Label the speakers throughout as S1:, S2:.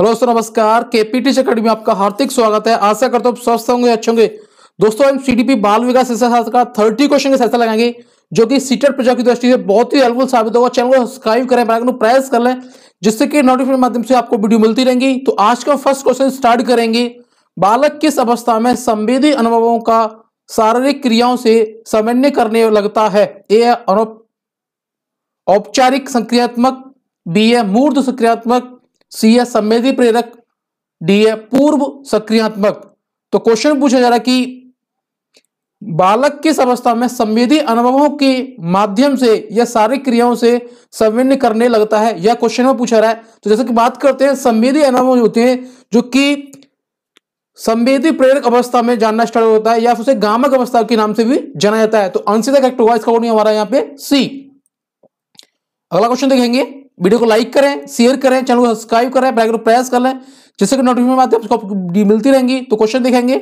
S1: hello दोस्तों नमस्कार KP teach academy आपका हार्दिक स्वागत है आशा करता हूँ स्वस्थ होंगे अच्छे होंगे दोस्तों हम सीडीपी बाल विकास शिक्षा का थर्टी क्वेश्चन के साथ लगाएंगे जो कि सीटर प्रजा की दृष्टि से बहुत ही हेल्पफुल साबित होगा चैनल को सब्सक्राइब करें बैकन प्रेस कर लें जिससे कि नोटिफिकेशन माध्यम से आपको वीडियो मिलती रहेंगी तो आज का फर्स्ट क्वेश्चन स्टार्ट करेंगे बालक किस अवस्था में संवेदी अनुभवों का शारीरिक क्रियाओं से समन्वय करने लगता है ए औपचारिक संक्रियात्मक बी है मूर्त संक्रियात्मक सी है संवेदी प्रेरक डी है पूर्व सक्रियात्मक तो क्वेश्चन पूछा जा रहा है कि बालक किस अवस्था में संवेदी अनुभवों के माध्यम से या सारी क्रियाओं से संवेद करने लगता है यह क्वेश्चन में पूछा रहा है तो जैसे कि बात करते हैं संवेदी अनुभव होते हैं जो कि संवेदी प्रेरक अवस्था में जानना स्टार्ट होता है या फिर उसे गामक अवस्था के नाम से भी जाना जाता है तो आंसर करेक्ट होगा इसका हमारा यहाँ पे सी अगला क्वेश्चन देखेंगे वीडियो को लाइक करें शेयर करें चैनल को सब्सक्राइब करें बेल आइकन प्रेस कर लें जिससे कि नोटिफिकेशन आते आपको मिलती रहेंगी तो क्वेश्चन देखेंगे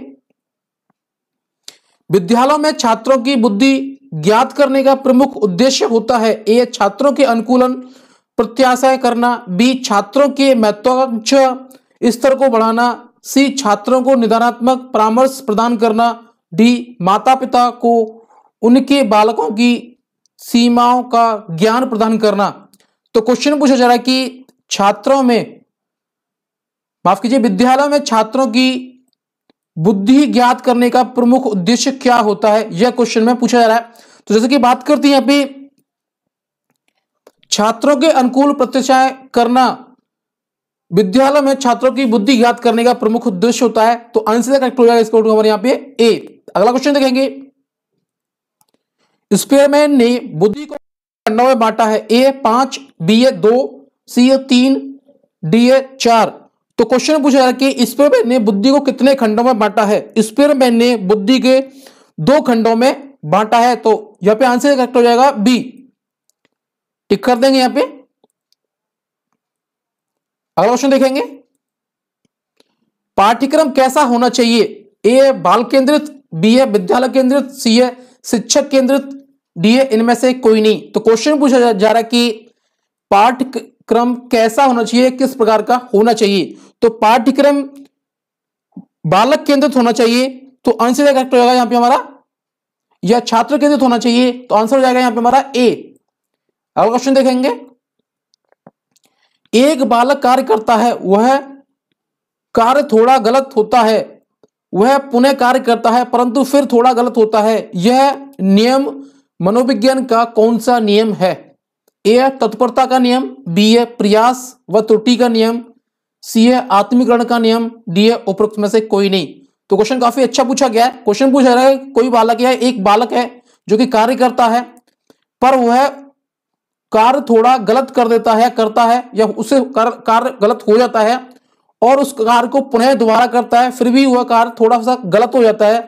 S1: विद्यालयों में छात्रों की बुद्धि ज्ञात करने का प्रमुख उद्देश्य होता है ए छात्रों के अनुकूलन प्रत्याशाएं करना बी छात्रों के महत्वाकांक्षा स्तर को बढ़ाना सी छात्रों को निदानात्मक परामर्श प्रदान करना डी माता पिता को उनके बालकों की सीमाओं का ज्ञान प्रदान करना तो क्वेश्चन पूछा जा रहा है कि छात्रों में माफ कीजिए विद्यालयों में छात्रों की बुद्धि ज्ञात करने का प्रमुख उद्देश्य क्या होता है यह क्वेश्चन में पूछा जा रहा है तो जैसे कि बात करते हैं अभी छात्रों के अनुकूल प्रत्याशाएं करना विद्यालय में छात्रों की बुद्धि ज्ञात करने का प्रमुख उद्देश्य होता है तो आंसर करेक्ट हो जाएगा इसका यहां पर पे ए अगला क्वेश्चन देखेंगे स्पेयरमैन ने बुद्धि को नौ में बांटा है ए पांच बी ए दो सी ए तीन डी ए चार तो क्वेश्चन पूछा है कि स्पीयरमैन ने बुद्धि को कितने खंडों में बांटा है स्पीयरमैन ने बुद्धि के दो खंडों में बांटा है तो यहां पे आंसर करेक्ट हो जाएगा बी टिक कर देंगे यहां पे अगला क्वेश्चन देखेंगे पाठ्यक्रम कैसा होना चाहिए ए बाल केंद्रित बी ए विद्यालय केंद्रित सी ए शिक्षक केंद्रित डी इनमें से कोई नहीं तो क्वेश्चन पूछा जा, जा रहा है कि पाठ्यक्रम कैसा होना चाहिए किस प्रकार का होना चाहिए तो पाठ्यक्रम बालक केंद्रित होना चाहिए तो आंसर करेक्ट हो जाएगा यहां पे हमारा या छात्र केंद्रित होना चाहिए तो आंसर हो जाएगा यहां पे हमारा ए अगला क्वेश्चन देखेंगे एक बालक कार्य करता है वह कार्य थोड़ा गलत होता है वह पुनः कार्य करता है परंतु फिर थोड़ा गलत होता है यह नियम मनोविज्ञान का कौन सा नियम है ए है तत्परता का नियम बी है प्रयास व त्रुटि का नियम सी है आत्मीकरण का नियम डी है उपरोक्त में से कोई नहीं तो क्वेश्चन काफी अच्छा पूछा गया है क्वेश्चन पूछ रहा है कोई बालक है एक बालक है जो कि कार्य करता है पर वह कार्य थोड़ा गलत कर देता है करता है या उसे कार्य गलत हो जाता है और उस कार्य को पुनः दोबारा करता है फिर भी वह कार्य थोड़ा सा गलत हो जाता है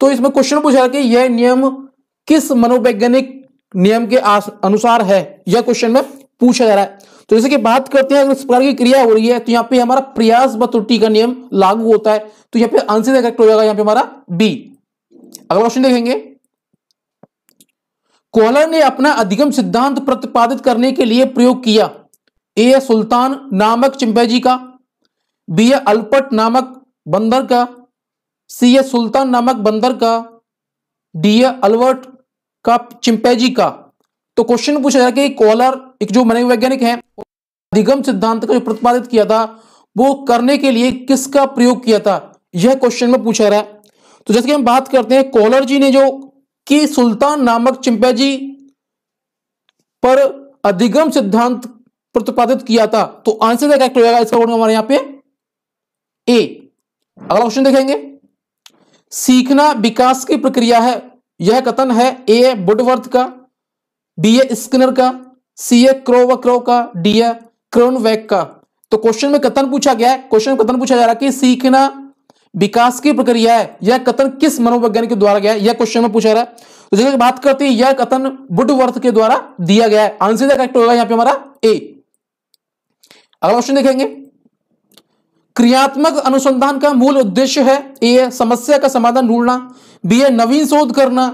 S1: तो इसमें क्वेश्चन पूछा कि यह नियम किस मनोवैज्ञानिक नियम के अनुसार है यह क्वेश्चन में पूछा जा रहा है तो जैसे कि बात करते हैं अगर इस प्रकार की क्रिया हो रही है तो यहाँ पे हमारा प्रयास व त्रुटि का नियम लागू होता है तो यहाँ पे आंसर करेक्ट हो जाएगा यहाँ पे हमारा बी अगला क्वेश्चन देखेंगे कोहलर ने अपना अधिगम सिद्धांत प्रतिपादित करने के लिए प्रयोग किया ए सुल्तान नामक चिंपैजी का बी अल्पट नामक बंदर का सी ए सुल्तान नामक बंदर का डी ए अल्बर्ट का चिंपैजी का तो क्वेश्चन पूछा जाए कि कॉलर एक जो मनोवैज्ञानिक है अधिगम सिद्धांत का जो प्रतिपादित किया था वो करने के लिए किसका प्रयोग किया था यह क्वेश्चन में पूछा रहा है तो जैसे कि हम बात करते हैं कॉलर जी ने जो कि सुल्तान नामक चिंपैजी पर अधिगम सिद्धांत प्रतिपादित किया था तो आंसर क्या करेक्ट जाएगा इसका हमारे यहां पे ए अगला क्वेश्चन देखेंगे सीखना विकास की प्रक्रिया है यह कथन है ए बुडवर्थ का बी ए स्किनर का सी ए क्रो का डी ए क्रोनवेक का तो क्वेश्चन में कथन पूछा गया है क्वेश्चन में कथन पूछा जा रहा है कि सीखना विकास की प्रक्रिया है यह कथन किस मनोवैज्ञानिक के द्वारा गया है यह क्वेश्चन में पूछा रहा है तो जैसे बात करते हैं यह कथन बुडवर्थ के द्वारा दिया गया है आंसर करेक्ट होगा यहां पे हमारा ए अगला क्वेश्चन देखेंगे क्रियात्मक अनुसंधान का मूल उद्देश्य है ए समस्या का समाधान ढूंढना बी ए नवीन शोध करना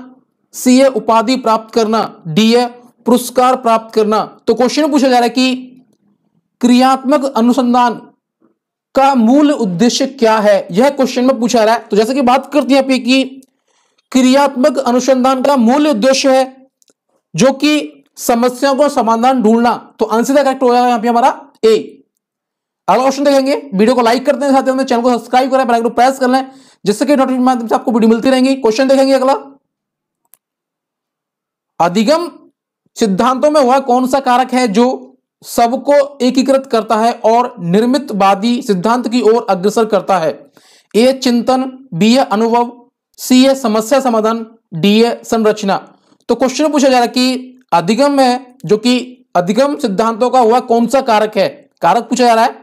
S1: सी ए उपाधि प्राप्त करना डी ए पुरस्कार प्राप्त करना तो क्वेश्चन पूछा जा रहा है कि क्रियात्मक अनुसंधान का मूल उद्देश्य क्या है यह क्वेश्चन में पूछा रहा है तो जैसे कि बात करते हैं कि क्रियात्मक अनुसंधान का मूल उद्देश्य है जो कि समस्याओं का समाधान ढूंढना तो आंसर करेक्ट हो जाएगा यहां पर हमारा ए अगला क्वेश्चन देखेंगे वीडियो को लाइक करते हैं साथ ही चैनल को सब्सक्राइब करें बेल आइकन प्रेस कर लें जिससे कि नोटिफिकेशन माध्यम से आपको वीडियो मिलती रहेंगी क्वेश्चन देखेंगे अगला अधिगम सिद्धांतों में वह कौन सा कारक है जो सबको एकीकृत करता है और निर्मित वादी सिद्धांत की ओर अग्रसर करता है ए चिंतन बी ए अनुभव सी ए समस्या समाधान डी ए संरचना तो क्वेश्चन पूछा जा रहा है कि अधिगम में जो कि अधिगम सिद्धांतों का हुआ कौन सा कारक है कारक पूछा जा रहा है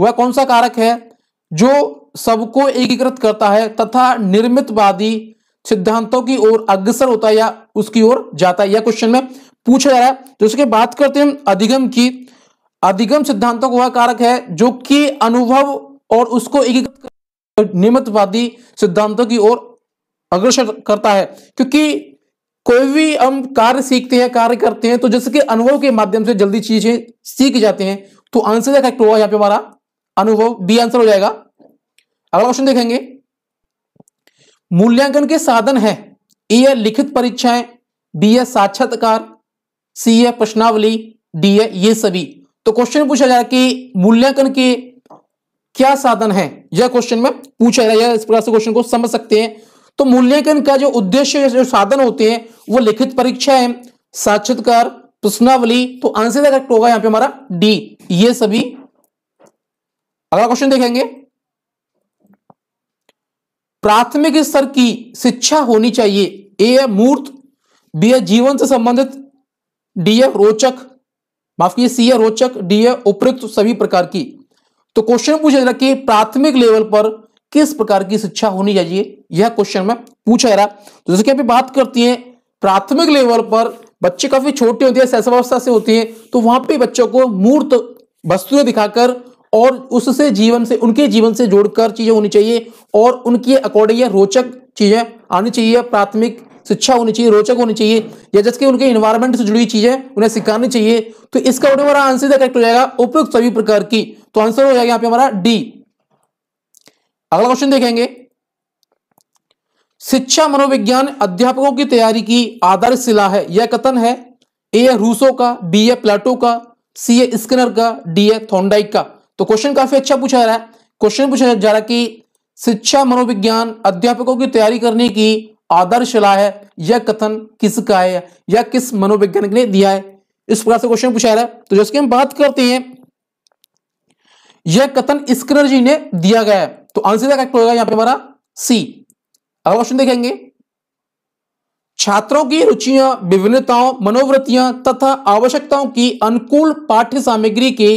S1: वह कौन सा कारक है जो सबको एकीकृत करता है तथा निर्मितवादी सिद्धांतों की ओर अग्रसर होता है या उसकी ओर जाता है यह क्वेश्चन में पूछा जा रहा है तो उसके बात करते हैं अधिगम की अधिगम सिद्धांतों का वह कारक है जो कि अनुभव और उसको एकीकृत नियमितवादी सिद्धांतों की ओर अग्रसर करता है क्योंकि कोई भी हम कार्य सीखते हैं कार्य करते हैं तो जैसे कि अनुभव के माध्यम से जल्दी चीजें सीख जाते हैं तो आंसर यहाँ पे हमारा अनुभव बी आंसर हो जाएगा अगला क्वेश्चन देखेंगे मूल्यांकन के साधन है ए है लिखित परीक्षाएं बी है साक्षात्कार सी है प्रश्नावली डी है ये सभी तो क्वेश्चन पूछा जा रहा है कि मूल्यांकन के क्या साधन है यह क्वेश्चन में पूछा जा रहा है इस प्रकार से क्वेश्चन को समझ सकते हैं तो मूल्यांकन का जो उद्देश्य जो साधन होते हैं वो लिखित परीक्षा है साक्षात्कार प्रश्नावली तो आंसर करेक्ट होगा यहां पे हमारा डी ये सभी अगला क्वेश्चन देखेंगे प्राथमिक स्तर की शिक्षा होनी चाहिए ए है मूर्त बी है जीवन से संबंधित डी है रोचक माफ कीजिए सी है रोचक डी है उपयुक्त सभी प्रकार की तो क्वेश्चन पूछा जा कि प्राथमिक लेवल पर किस प्रकार की शिक्षा होनी चाहिए यह क्वेश्चन में पूछा जा रहा तो जैसे कि अभी बात करती है प्राथमिक लेवल पर बच्चे काफी छोटे होते हैं शैशवावस्था से होते हैं तो वहां पर बच्चों को मूर्त वस्तुएं दिखाकर और उससे जीवन से उनके जीवन से जोड़कर चीज़ें होनी चाहिए और उनके अकॉर्डिंग रोचक चीज़ें आनी चाहिए प्राथमिक शिक्षा होनी चाहिए रोचक होनी चाहिए या जैसे उनके इन्वायरमेंट से जुड़ी चीज़ें उन्हें सिखानी चाहिए तो इसका हमारा आंसर करेक्ट हो जाएगा उपयुक्त सभी प्रकार की तो आंसर हो जाएगा यहाँ पे हमारा डी अगला क्वेश्चन देखेंगे शिक्षा मनोविज्ञान अध्यापकों की तैयारी की आधारशिला है यह कथन है ए रूसो का बी ए प्लेटो का सी ए स्किनर का डी ए थोंडाइक का तो क्वेश्चन काफी अच्छा पूछा रहा है क्वेश्चन पूछा जा रहा है कि शिक्षा मनोविज्ञान अध्यापकों की तैयारी करने की आदर्श है यह कथन किसका है या किस मनोविज्ञानिक ने दिया है इस प्रकार से क्वेश्चन पूछा रहा है तो जैसे हम बात करते हैं यह कथन स्क्रिनर जी ने दिया गया है तो आंसर करेक्ट होगा यहां पर हमारा सी अगला क्वेश्चन देखेंगे छात्रों की रुचियां विभिन्नताओं मनोवृत्तियां तथा आवश्यकताओं की अनुकूल पाठ्य सामग्री के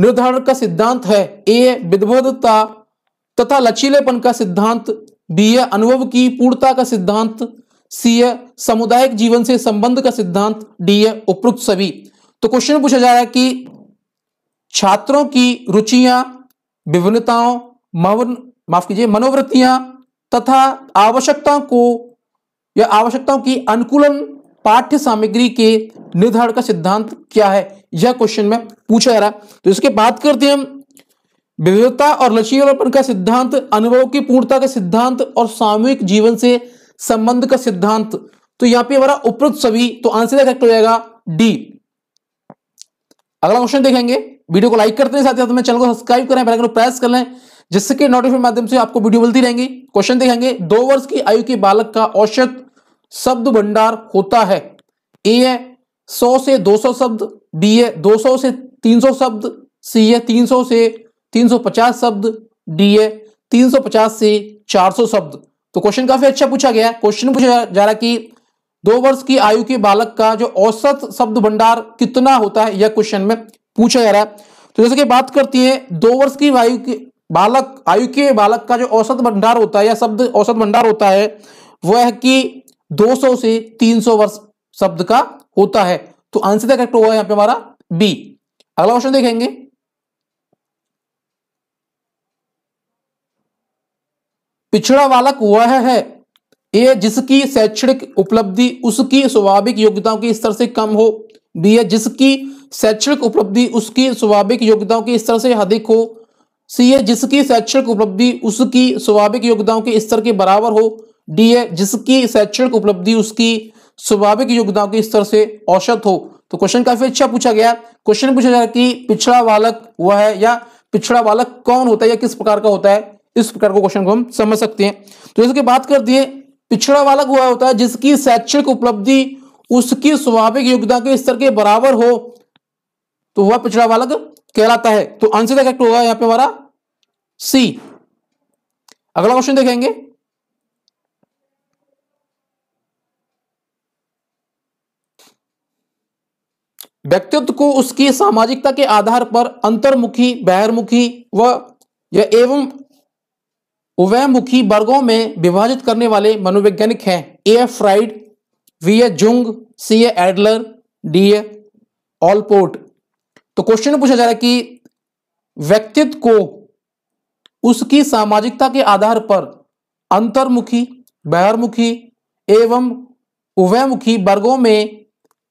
S1: निर्धारण का सिद्धांत है ए विधवता तथा लचीलेपन का सिद्धांत बी अनुभव की पूर्णता का सिद्धांत सी सामुदायिक जीवन से संबंध का सिद्धांत डी उपरुक्त सभी तो क्वेश्चन पूछा जा रहा है कि छात्रों की रुचियां विभिन्नताओं मवन माफ कीजिए मनोवृत्तियां तथा आवश्यकताओं को या आवश्यकताओं की अनुकूलन पाठ्य सामग्री के निर्धारण का सिद्धांत क्या है यह क्वेश्चन में पूछा जा रहा है तो इसके बात करते हैं हम विविधता और लचीलापन का सिद्धांत अनुभव की पूर्णता का सिद्धांत और सामूहिक जीवन से संबंध का सिद्धांत तो यहां पे हमारा उपरोक्त सभी तो आंसर करेक्ट हो जाएगा डी अगला क्वेश्चन देखेंगे वीडियो को लाइक करते हैं साथ ही साथ चैनल को सब्सक्राइब करें बेल आइकन प्रेस कर लें जिससे कि नोटिफिकेशन माध्यम से आपको वीडियो मिलती रहेंगी क्वेश्चन देखेंगे दो वर्ष की आयु के बालक का औसत शब्द भंडार होता है ए है सौ से 200 शब्द बी है 200 से 300 शब्द सी है 300 से 350 शब्द डी है 350 से 400 शब्द तो क्वेश्चन काफी अच्छा पूछा गया है क्वेश्चन पूछा जा रहा कि दो वर्ष की आयु के बालक का जो औसत शब्द भंडार कितना होता है यह क्वेश्चन में पूछा जा रहा है तो जैसे कि बात करती है दो वर्ष की आयु के बालक आयु के बालक का जो औसत भंडार होता है या शब्द औसत भंडार होता है वह है कि 200 से 300 वर्ष शब्द का होता है तो आंसर करेक्ट होगा यहां पे हमारा बी अगला क्वेश्चन देखेंगे पिछड़ा बालक वह है ए जिसकी शैक्षणिक उपलब्धि उसकी स्वाभाविक योग्यताओं के स्तर से कम हो बी है जिसकी शैक्षणिक उपलब्धि उसकी स्वाभाविक योग्यताओं के स्तर से अधिक हो सी है जिसकी शैक्षणिक उपलब्धि उसकी स्वाभाविक योग्यताओं के स्तर के बराबर हो डी है जिसकी शैक्षणिक उपलब्धि उसकी स्वाभाविक योग्यताओं के स्तर से औसत हो तो क्वेश्चन काफी अच्छा पूछा गया क्वेश्चन पूछा जा रहा कि पिछड़ा बालक वह है या पिछड़ा बालक कौन होता है या किस प्रकार का होता है इस प्रकार को क्वेश्चन को हम समझ सकते हैं तो जैसे बात कर दिए पिछड़ा बालक वह होता है जिसकी शैक्षणिक उपलब्धि उसकी स्वाभाविक योग्यता के स्तर के बराबर हो तो वह पिछड़ा बालक कहलाता है तो आंसर होगा यहां पे हमारा सी अगला क्वेश्चन देखेंगे व्यक्तित्व को उसकी सामाजिकता के आधार पर अंतर्मुखी बहरमुखी व या एवं उभयमुखी वर्गों में विभाजित करने वाले मनोवैज्ञानिक हैं A F Freud B A Jung C A Adler D A Allport तो क्वेश्चन पूछा जा रहा है कि व्यक्तित्व को उसकी सामाजिकता के आधार पर अंतर्मुखी बहरमुखी एवं उभयमुखी वर्गों में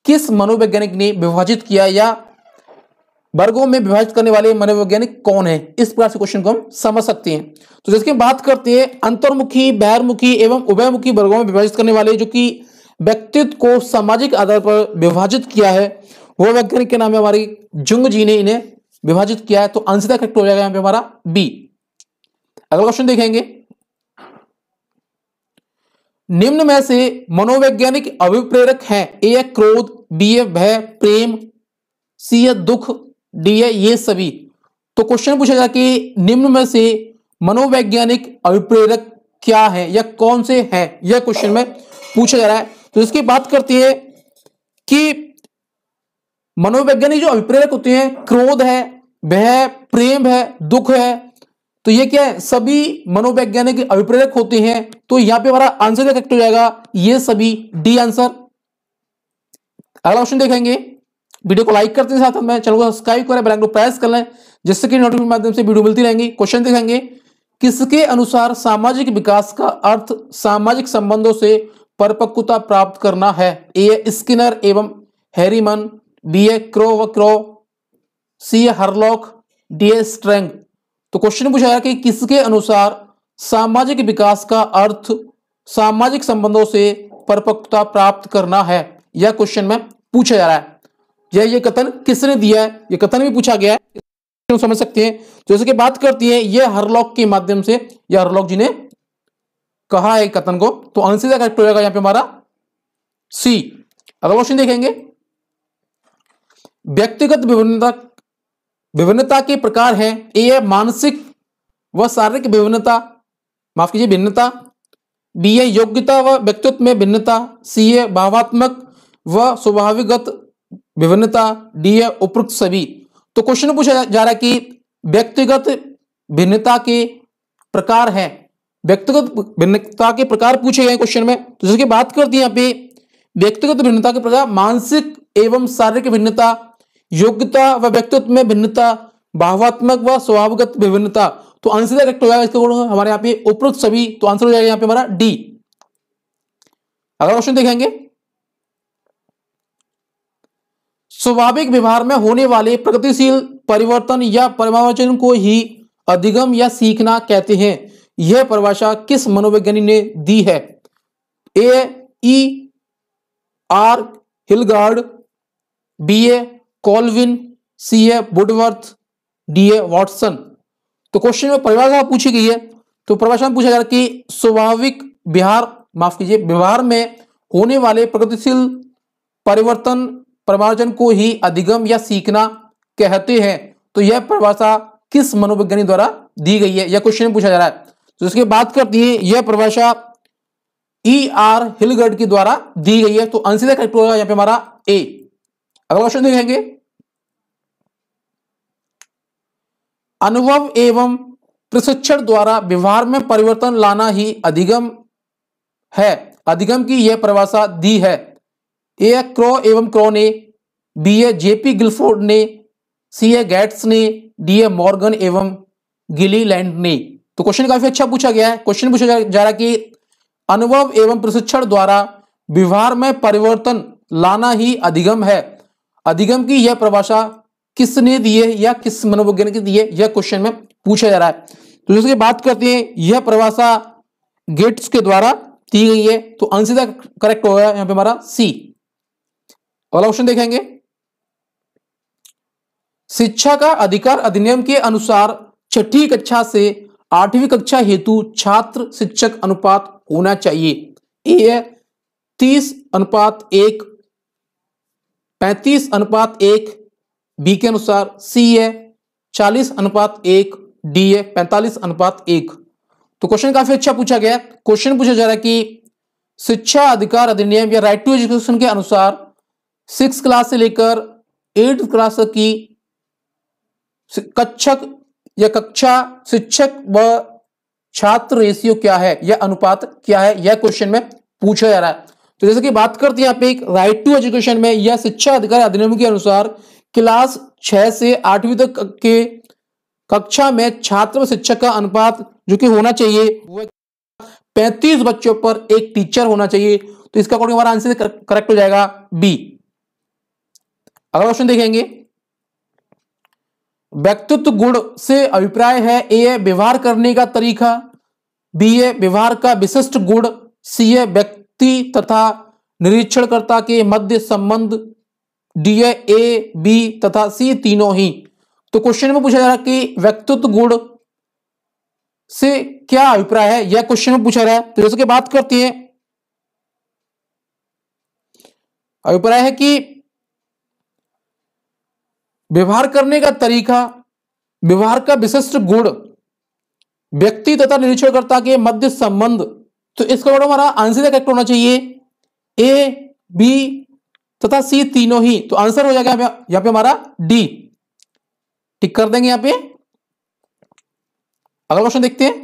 S1: किस मनोवैज्ञानिक ने विभाजित किया या वर्गों में विभाजित करने वाले मनोवैज्ञानिक कौन है इस प्रकार से क्वेश्चन को हम समझ सकते हैं तो जैसे हम बात करते हैं अंतर्मुखी बहरमुखी एवं उभयमुखी वर्गों में विभाजित करने वाले जो कि व्यक्तित्व को सामाजिक आधार पर विभाजित किया है वह वैज्ञानिक के नाम है हमारी जुंग जी ने इन्हें विभाजित किया है तो अंशतः करेक्ट हो जाएगा यहां पे हमारा बी अगला क्वेश्चन देखेंगे निम्न में से मनोवैज्ञानिक अभिप्रेरक हैं ए है क्रोध बी है भय प्रेम सी है दुख डी है ये सभी तो क्वेश्चन पूछा जाए कि निम्न में से मनोवैज्ञानिक अभिप्रेरक क्या है या कौन से है यह क्वेश्चन में पूछा जा रहा है तो इसकी बात करती है कि मनोवैज्ञानिक जो अभिप्रेरक होते हैं क्रोध है भय प्रेम है दुख है तो ये क्या है सभी मनोवैज्ञानिक अभिप्रेरक होते हैं तो यहां पे हमारा आंसर क्या करेक्ट हो जाएगा ये सभी डी आंसर अगला क्वेश्चन देखेंगे वीडियो को लाइक करते हैं साथ में चलो सब्सक्राइब करें बेल को प्रेस कर लें जिससे कि नोटिफिकेशन माध्यम से वीडियो मिलती रहेंगी क्वेश्चन देखेंगे किसके अनुसार सामाजिक विकास का अर्थ सामाजिक संबंधों से परिपक्वता प्राप्त करना है ए स्किनर एवं हैरीमन बी ए क्रो व Crow C Hurlock D A Strang तो क्वेश्चन पूछा है कि किसके अनुसार सामाजिक विकास का अर्थ सामाजिक संबंधों से परिपक्वता प्राप्त करना है यह क्वेश्चन में पूछा जा रहा है यह ये कथन किसने दिया है यह कथन भी पूछा गया है समझ सकते हैं जैसे कि बात करती है यह हरलॉक के माध्यम से यह हरलॉक जी ने कहा है कथन को तो आंसर का करेक्ट हो जाएगा यहां पे हमारा सी अगला क्वेश्चन देखेंगे व्यक्तिगत विभिन्नता विभिन्नता के प्रकार हैं ए है मानसिक व शारीरिक विभिन्नता माफ कीजिए भिन्नता बी है योग्यता व व्यक्तित्व में भिन्नता सी है भावात्मक व स्वाभाविकगत विभिन्नता डी है उपरुक्त सभी तो क्वेश्चन पूछा जा रहा है कि व्यक्तिगत भिन्नता के प्रकार हैं व्यक्तिगत भिन्नता के प्रकार पूछे गए क्वेश्चन में तो जिसकी बात करती है यहाँ पे व्यक्तिगत भिन्नता के प्रकार मानसिक एवं शारीरिक भिन्नता योग्यता व व्यक्तित्व में भिन्नता भावात्मक व स्वभावगत विभिन्नता तो आंसर करेक्ट हो जाएगा इसके हमारे यहाँ पे उपरोक्त सभी तो आंसर हो जाएगा यहाँ पे हमारा डी अगला क्वेश्चन देखेंगे स्वाभाविक व्यवहार में होने वाले प्रगतिशील परिवर्तन या परिवर्तन को ही अधिगम या सीखना कहते हैं यह परिभाषा किस मनोवैज्ञानिक ने दी है A E R Hilgard B A Colvin C A Woodworth D A Watson तो क्वेश्चन में परिभाषा पूछी गई है तो परिभाषा में पूछा जा रहा कि स्वाभाविक बिहार माफ कीजिए व्यवहार में होने वाले प्रगतिशील परिवर्तन प्रमार्जन को ही अधिगम या सीखना कहते हैं तो यह परिभाषा किस मनोविज्ञानी द्वारा दी गई है यह क्वेश्चन पूछा जा रहा है तो इसके बात करती है यह परिभाषा ई आर हिलगर्ड के द्वारा दी गई है तो आंसर यहां पे हमारा ए अगला क्वेश्चन देखेंगे अनुभव एवं प्रशिक्षण द्वारा व्यवहार में परिवर्तन लाना ही अधिगम है अधिगम की यह परिभाषा दी है ए क्रो एवं क्रो ने बी ए जेपी गिलफोर्ड ने सी ए गैट्स ने डी ए मॉर्गन एवं गिली लैंड ने तो क्वेश्चन काफी अच्छा पूछा गया है क्वेश्चन पूछा जा, जा रहा कि अनुभव एवं प्रशिक्षण द्वारा व्यवहार में परिवर्तन लाना ही अधिगम है अधिगम की यह परिभाषा किसने दिए या किस मनोवैज्ञानिक दिए यह क्वेश्चन में पूछा जा रहा है तो जैसे बात करते हैं यह प्रवासा गेट्स के द्वारा दी गई है तो अंशिता करेक्ट होगा यहां पे हमारा सी अगला ऑप्शन देखेंगे शिक्षा का अधिकार अधिनियम के अनुसार छठी कक्षा से आठवीं कक्षा हेतु छात्र शिक्षक अनुपात होना चाहिए ए है तीस अनुपात एक पैंतीस अनुपात एक बी के अनुसार सी है चालीस अनुपात एक डी है पैंतालीस अनुपात एक तो क्वेश्चन काफी अच्छा पूछा गया क्वेश्चन पूछा जा रहा है कि शिक्षा अधिकार अधिनियम या राइट टू एजुकेशन के अनुसार सिक्स क्लास से लेकर एट क्लास तक की कक्षक या कक्षा शिक्षक व छात्र रेशियो क्या है या अनुपात क्या है यह क्वेश्चन में पूछा जा रहा है तो जैसे कि बात करते हैं आप एक राइट टू एजुकेशन में या शिक्षा अधिकार अधिनियम के अनुसार क्लास छह से आठवीं तक के कक्षा में छात्र शिक्षक का अनुपात जो कि होना चाहिए वह पैंतीस बच्चों पर एक टीचर होना चाहिए तो इसका अकॉर्डिंग हमारा आंसर करेक्ट हो जाएगा बी अगला क्वेश्चन देखेंगे व्यक्तित्व गुण से अभिप्राय है ए है व्यवहार करने का तरीका बी है व्यवहार का विशिष्ट गुण सी है व्यक्ति तथा निरीक्षणकर्ता के मध्य संबंध डी ए बी तथा सी तीनों ही तो क्वेश्चन में पूछा जा रहा कि व्यक्तित्व गुण से क्या अभिप्राय है यह क्वेश्चन में पूछा रहा है तो जैसे कि बात करते हैं अभिप्राय है कि व्यवहार करने का तरीका व्यवहार का विशिष्ट गुण व्यक्ति तथा निरीक्षणकर्ता के मध्य संबंध तो इसका बड़ा मतलब हमारा आंसर क्या होना चाहिए ए बी तथा तो सी तीनों ही तो आंसर हो जाएगा यहां पे हमारा डी टिक कर देंगे यहां पे अगला क्वेश्चन देखते हैं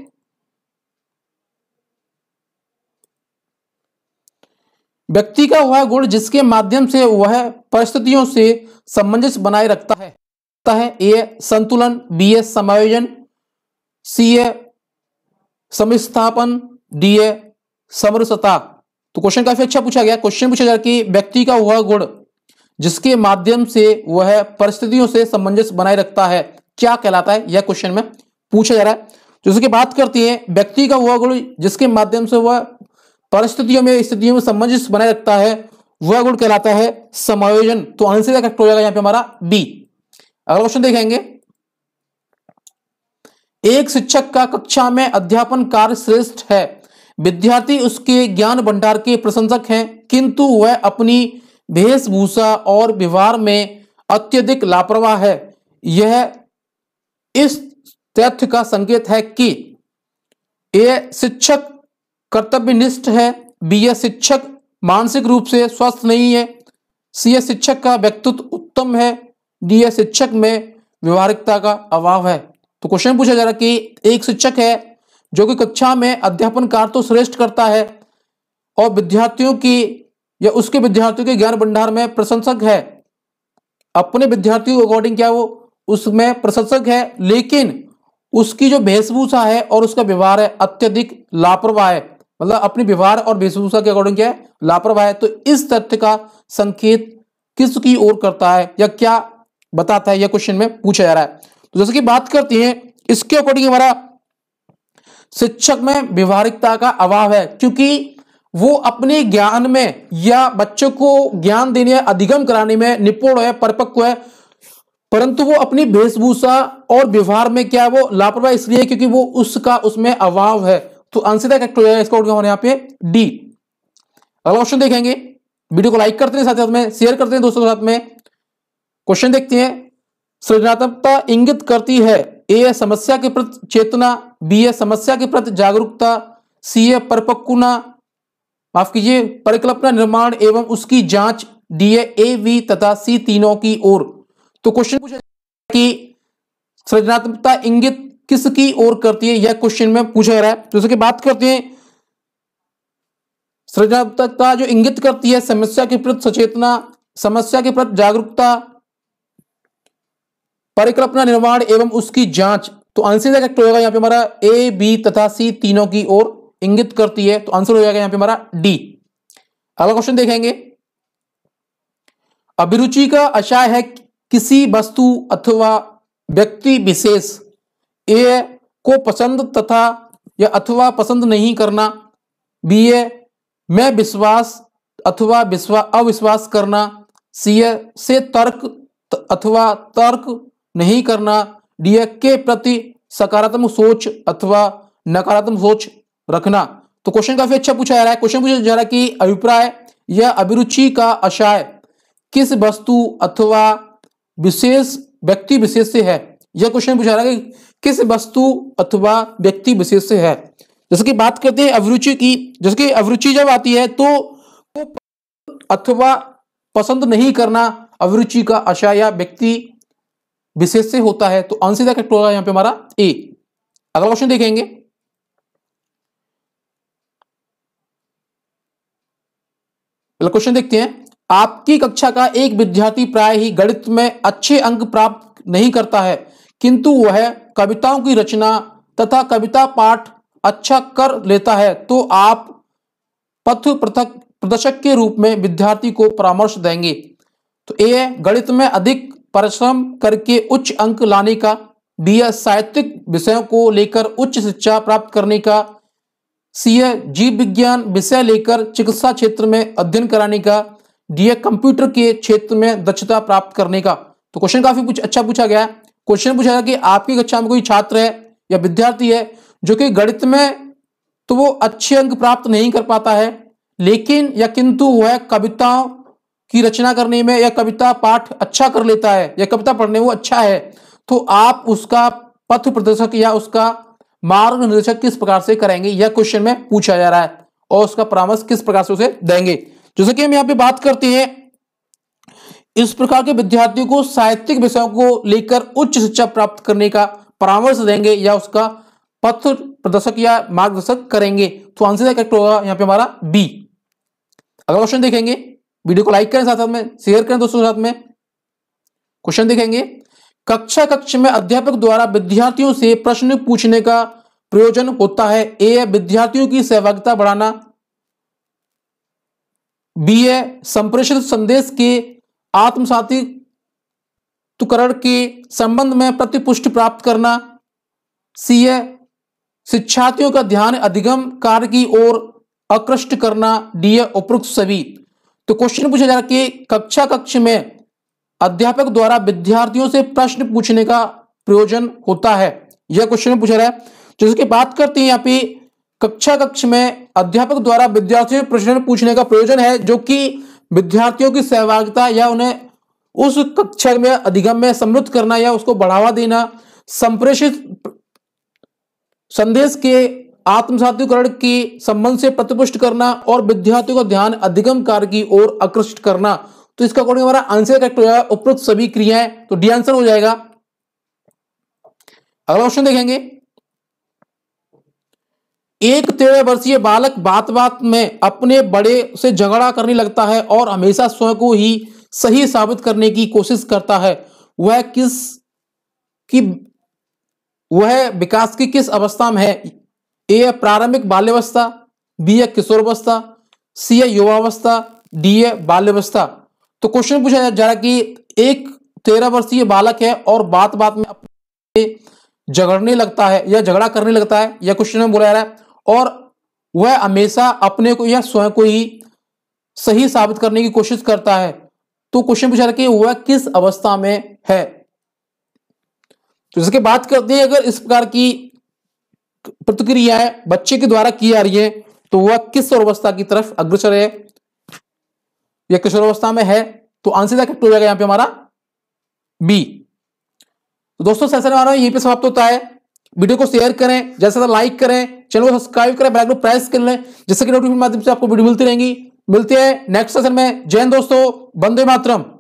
S1: व्यक्ति का वह गुण जिसके माध्यम से वह परिस्थितियों से सामंजस्य बनाए रखता है है ए संतुलन बी ए समायोजन सी ए समस्थापन डी ए समरसता तो क्वेश्चन काफी अच्छा पूछा गया क्वेश्चन पूछा गया कि व्यक्ति का वह गुण जिसके माध्यम से वह परिस्थितियों से सामंजस्य बनाए रखता है क्या कहलाता है यह क्वेश्चन में पूछा जा रहा है जिसकी बात करती है व्यक्ति का वह गुण जिसके माध्यम से वह परिस्थितियों में स्थितियों में सामंजस्य बनाए रखता है वह गुण कहलाता है समायोजन तो आंसर करेक्ट हो जाएगा यहां पर हमारा बी अगला क्वेश्चन देखेंगे एक शिक्षक का कक्षा में अध्यापन कार्य श्रेष्ठ है विद्यार्थी उसके ज्ञान भंडार के प्रशंसक हैं किंतु वह अपनी वेशभूषा और व्यवहार में अत्यधिक लापरवाह है यह इस तथ्य का संकेत है कि ए शिक्षक कर्तव्यनिष्ठ है बी ए शिक्षक मानसिक रूप से स्वस्थ नहीं है सी ए शिक्षक का व्यक्तित्व उत्तम है डी ए शिक्षक में व्यवहारिकता का अभाव है तो क्वेश्चन पूछा जा रहा है कि एक शिक्षक है जो कि कक्षा में अध्यापन कार्य तो श्रेष्ठ करता है और विद्यार्थियों की या उसके विद्यार्थियों के ज्ञान भंडार में प्रशंसक है अपने विद्यार्थियों के अकॉर्डिंग क्या वो उसमें प्रशंसक है लेकिन उसकी जो वेशभूषा है और उसका व्यवहार है अत्यधिक लापरवाह है मतलब अपने व्यवहार और वेशभूषा के अकॉर्डिंग क्या है लापरवाह है तो इस तथ्य का संकेत किसकी ओर करता है या क्या बताता है यह क्वेश्चन में पूछा जा रहा है तो जैसे कि बात करती है इसके अकॉर्डिंग हमारा शिक्षक में व्यवहारिकता का अभाव है क्योंकि वो अपने ज्ञान में या बच्चों को ज्ञान देने अधिगम कराने में निपुण है परपक्व है परंतु वो अपनी वेशभूषा और व्यवहार में क्या वो लापरवाह इसलिए क्योंकि वो उसका उसमें अभाव है तो आंसर यहाँ पे डी अगला क्वेश्चन देखेंगे वीडियो को लाइक करते हैं साथ साथ में शेयर करते हैं दोस्तों के साथ में क्वेश्चन देखते हैं सृजनात्मकता इंगित करती है ए है समस्या के प्रति चेतना बी है समस्या के प्रति जागरूकता सी है परपक्ना माफ कीजिए परिकल्पना निर्माण एवं उसकी जांच डी है ए वी तथा सी तीनों की ओर तो क्वेश्चन पूछा कि सृजनात्मकता इंगित किसकी ओर करती है यह क्वेश्चन में पूछा गया है तो कि बात करते हैं सृजनात्मकता जो इंगित करती है समस्या के प्रति सचेतना समस्या के प्रति जागरूकता परिकल्पना निर्माण एवं उसकी जांच तो आंसर हो करेक्ट होगा यहाँ पे हमारा ए बी तथा सी तीनों की ओर इंगित करती है तो आंसर हो जाएगा यहाँ पे हमारा डी अगला क्वेश्चन देखेंगे अभिरुचि का आशय है किसी वस्तु अथवा व्यक्ति विशेष ए को पसंद तथा या अथवा पसंद नहीं करना बी ए में विश्वास अथवा विश्वास अविश्वास करना सी ए से तर्क अथवा तर्क नहीं करना डीएक के प्रति सकारात्मक सोच अथवा नकारात्मक सोच रखना तो क्वेश्चन काफी अच्छा पूछा जा रहा है क्वेश्चन पूछा जा रहा है कि अभिप्राय या अभिरुचि का आशय किस वस्तु अथवा विशेष व्यक्ति विशेष से है यह क्वेश्चन पूछा जा रहा है कि किस वस्तु अथवा व्यक्ति विशेष से है जैसे कि बात करते हैं अभिरुचि की जैसे कि अभिरुचि जब आती है तो अथवा पसंद नहीं करना अभिरुचि का आशय या व्यक्ति विशेष से होता है तो आंसर क्या करेक्ट होगा यहां पे हमारा ए अगला क्वेश्चन देखेंगे क्वेश्चन देखते हैं आपकी कक्षा का एक विद्यार्थी प्राय ही गणित में अच्छे अंक प्राप्त नहीं करता है किंतु वह कविताओं की रचना तथा कविता पाठ अच्छा कर लेता है तो आप पथ पृथक प्रदर्शक के रूप में विद्यार्थी को परामर्श देंगे तो ए गणित में अधिक परिश्रम करके उच्च अंक लाने का बी ए साहित्यिक विषयों को लेकर उच्च शिक्षा प्राप्त करने का सी ए जीव विज्ञान विषय लेकर चिकित्सा क्षेत्र में अध्ययन कराने का डी ए कंप्यूटर के क्षेत्र में दक्षता प्राप्त करने का तो क्वेश्चन काफी पुछ, अच्छा पूछा गया क्वेश्चन पूछा गया कि आपकी कक्षा में कोई छात्र है या विद्यार्थी है जो कि गणित में तो वो अच्छे अंक प्राप्त नहीं कर पाता है लेकिन या किंतु वह कविताओं की रचना करने में या कविता पाठ अच्छा कर लेता है या कविता पढ़ने वो अच्छा है तो आप उसका पथ प्रदर्शक या उसका मार्ग निर्देशक किस प्रकार से करेंगे यह क्वेश्चन में पूछा जा रहा है और उसका परामर्श किस प्रकार से उसे देंगे जैसे कि हम यहाँ पे बात करते हैं इस प्रकार के विद्यार्थियों को साहित्यिक विषयों को लेकर उच्च शिक्षा प्राप्त करने का परामर्श देंगे या उसका पथ प्रदर्शक या मार्गदर्शक करेंगे तो आंसर होगा यहाँ पे हमारा बी अगला क्वेश्चन देखेंगे वीडियो को लाइक करें साथ साथ में शेयर करें दोस्तों साथ में क्वेश्चन देखेंगे कक्षा कक्ष में अध्यापक द्वारा विद्यार्थियों से प्रश्न पूछने का प्रयोजन होता है ए है विद्यार्थियों की सहभागिता बढ़ाना बी है संप्रेषित संदेश के आत्मसातीकरण के संबंध में प्रतिपुष्टि प्राप्त करना सी है शिक्षार्थियों का ध्यान अधिगम कार्य की ओर आकृष्ट करना डी है उपरोक्त सभी तो क्वेश्चन पूछा जा रहा कि कक्षा कक्ष में अध्यापक द्वारा विद्यार्थियों से प्रश्न पूछने का प्रयोजन होता है यह क्वेश्चन पूछा रहा है जैसे कि बात करते हैं यहाँ पे कक्षा कक्ष में अध्यापक द्वारा विद्यार्थियों से प्रश्न पूछने का प्रयोजन है जो कि विद्यार्थियों की सहभागिता या उन्हें उस कक्षा में अधिगम में समृद्ध करना या उसको बढ़ावा देना संप्रेषित संदेश के आत्मसात्युकरण के संबंध से प्रतिपुष्ट करना और विद्यार्थियों का ध्यान अधिगम कार्य की ओर आकृष्ट करना तो इसका अकॉर्डिंग हमारा आंसर करेक्ट हो जाएगा उपरोक्त सभी क्रियाएं तो डी आंसर हो जाएगा अगला क्वेश्चन देखेंगे एक तेरह वर्षीय बालक बात बात में अपने बड़े से झगड़ा करने लगता है और हमेशा स्वयं को ही सही साबित करने की कोशिश करता है वह किस की वह विकास की किस अवस्था में है ए है प्रारंभिक बाल्यवस्था बी है किशोरावस्था सी है युवावस्था डी है बाल्यवस्था तो क्वेश्चन पूछा जा रहा कि एक तेरह वर्षीय बालक है और बात बात में अपने झगड़ने लगता है या झगड़ा करने लगता है या क्वेश्चन में बोला जा रहा है और वह हमेशा अपने को या स्वयं को ही सही साबित करने की कोशिश करता है तो क्वेश्चन पूछा जा रहा कि वह किस अवस्था में है तो जिसके बात करते हैं अगर इस प्रकार की प्रतिक्रियाएं बच्चे के द्वारा की जा रही है तो वह किस अवस्था की तरफ अग्रसर है या अवस्था में है तो आंसर क्या हो जाएगा यहां पे हमारा बी तो दोस्तों सेशन हमारा यहीं पे समाप्त होता है वीडियो को शेयर करें जैसे तो लाइक करें चैनल को सब्सक्राइब करें बेल को प्रेस कर लें जिससे कि नोटिफिकेशन माध्यम से आपको वीडियो मिलती रहेंगी मिलते हैं नेक्स्ट सेशन में जैन दोस्तों बंदे मातरम